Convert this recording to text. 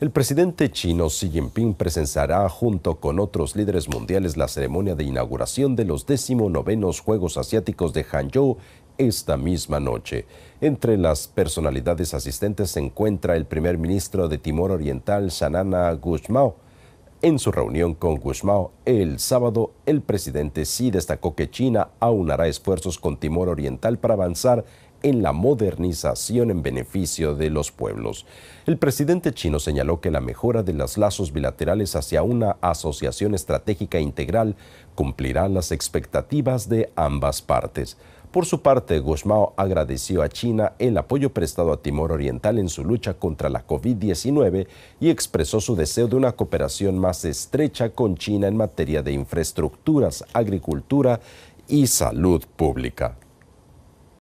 El presidente chino Xi Jinping presenciará junto con otros líderes mundiales la ceremonia de inauguración de los 19 Juegos Asiáticos de Hangzhou esta misma noche. Entre las personalidades asistentes se encuentra el primer ministro de Timor Oriental, Shanana Guzmao En su reunión con Guzmao el sábado, el presidente Xi destacó que China aunará esfuerzos con Timor Oriental para avanzar en la modernización en beneficio de los pueblos. El presidente chino señaló que la mejora de los lazos bilaterales hacia una asociación estratégica integral cumplirá las expectativas de ambas partes. Por su parte, Guzmán agradeció a China el apoyo prestado a Timor Oriental en su lucha contra la COVID-19 y expresó su deseo de una cooperación más estrecha con China en materia de infraestructuras, agricultura y salud pública.